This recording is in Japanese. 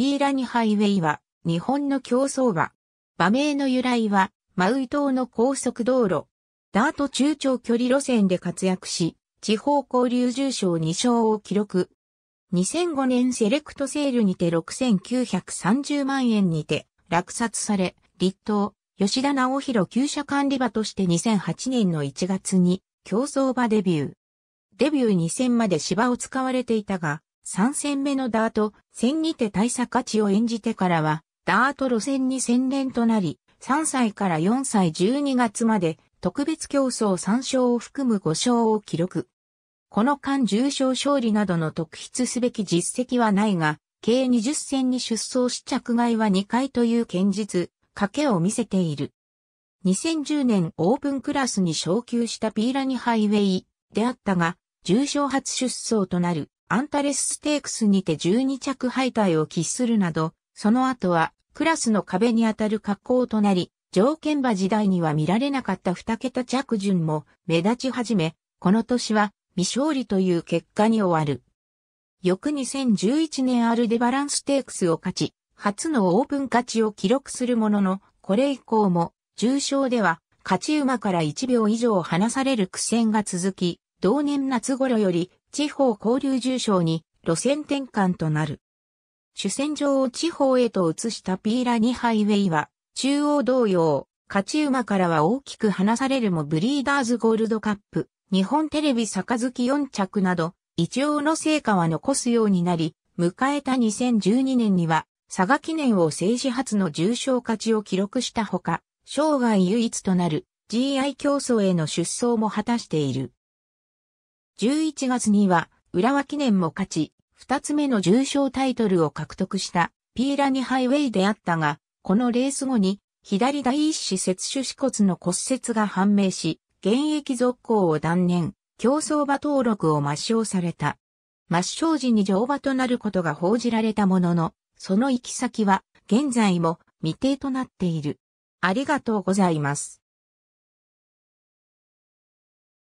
ピーラニハイウェイは、日本の競走馬。馬名の由来は、マウイ島の高速道路。ダート中長距離路線で活躍し、地方交流重賞2勝を記録。2005年セレクトセールにて6930万円にて落札され、立東、吉田直弘旧車管理場として2008年の1月に競走馬デビュー。デビュー2000まで芝を使われていたが、3戦目のダート戦にて大勝ちを演じてからは、ダート路線に専念となり、3歳から4歳12月まで特別競争3勝を含む5勝を記録。この間重勝勝利などの特筆すべき実績はないが、計20戦に出走し着外は2回という堅実、賭けを見せている。2010年オープンクラスに昇級したピーラニハイウェイであったが、重賞初出走となるアンタレスステークスにて12着敗退を喫するなど、その後はクラスの壁に当たる格好となり、条件馬時代には見られなかった2桁着順も目立ち始め、この年は未勝利という結果に終わる。翌2011年アルデバランステークスを勝ち、初のオープン勝ちを記録するものの、これ以降も重賞では勝ち馬から1秒以上離される苦戦が続き、同年夏頃より地方交流重賞に路線転換となる。主戦場を地方へと移したピーラニハイウェイは、中央同様、勝ち馬からは大きく離されるもブリーダーズゴールドカップ、日本テレビ杯4着など、一応の成果は残すようになり、迎えた2012年には、佐賀記念を政治初の重賞勝ちを記録したほか、生涯唯一となる GI 競争への出走も果たしている。11月には、浦和記念も勝ち、2つ目の重賞タイトルを獲得したピーラニハイウェイであったが、このレース後に左第一子接種子骨の骨折が判明し、現役続行を断念、競走馬登録を抹消された。抹消時に乗馬となることが報じられたものの、その行き先は現在も未定となっている。ありがとうございます。